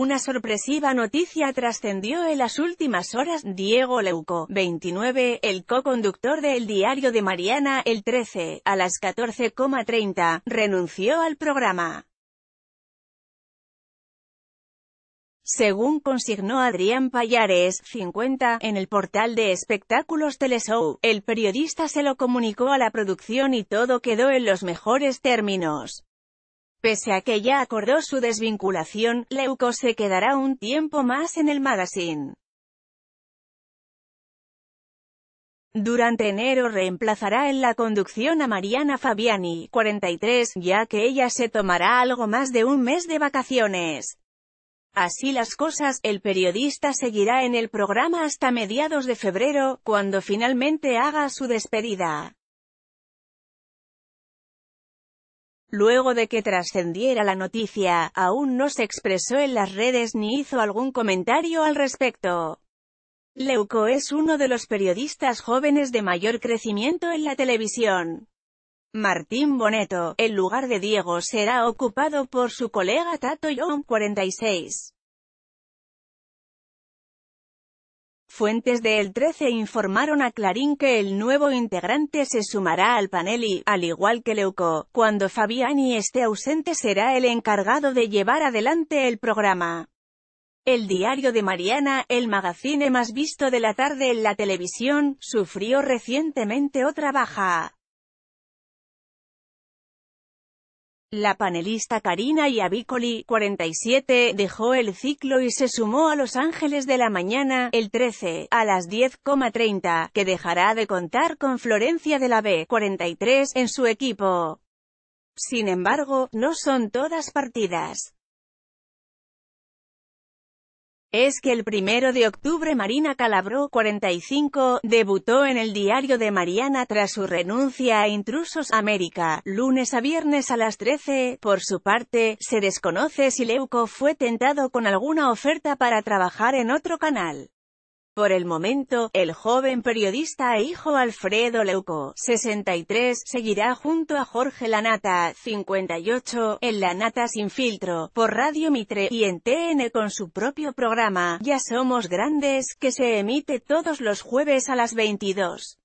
Una sorpresiva noticia trascendió en las últimas horas. Diego Leuco, 29, el co-conductor del diario de Mariana, el 13, a las 14,30, renunció al programa. Según consignó Adrián Payares, 50, en el portal de espectáculos Teleshow, el periodista se lo comunicó a la producción y todo quedó en los mejores términos. Pese a que ya acordó su desvinculación, Leuco se quedará un tiempo más en el magazine. Durante enero reemplazará en la conducción a Mariana Fabiani, 43, ya que ella se tomará algo más de un mes de vacaciones. Así las cosas, el periodista seguirá en el programa hasta mediados de febrero, cuando finalmente haga su despedida. Luego de que trascendiera la noticia, aún no se expresó en las redes ni hizo algún comentario al respecto. Leuco es uno de los periodistas jóvenes de mayor crecimiento en la televisión. Martín Boneto, el lugar de Diego será ocupado por su colega Tato Young 46. Fuentes de El 13 informaron a Clarín que el nuevo integrante se sumará al panel y, al igual que Leuco, cuando Fabiani esté ausente será el encargado de llevar adelante el programa. El diario de Mariana, el magazine más visto de la tarde en la televisión, sufrió recientemente otra baja. La panelista Karina Iavicoli, 47, dejó el ciclo y se sumó a Los Ángeles de la Mañana, el 13, a las 10,30, que dejará de contar con Florencia de la B, 43, en su equipo. Sin embargo, no son todas partidas es que el primero de octubre Marina Calabró, 45, debutó en el diario de Mariana tras su renuncia a Intrusos América, lunes a viernes a las 13. Por su parte, se desconoce si Leuco fue tentado con alguna oferta para trabajar en otro canal. Por el momento, el joven periodista e hijo Alfredo Leuco, 63, seguirá junto a Jorge Lanata, 58, en Lanata Sin Filtro, por Radio Mitre y en TN con su propio programa, Ya Somos Grandes, que se emite todos los jueves a las 22.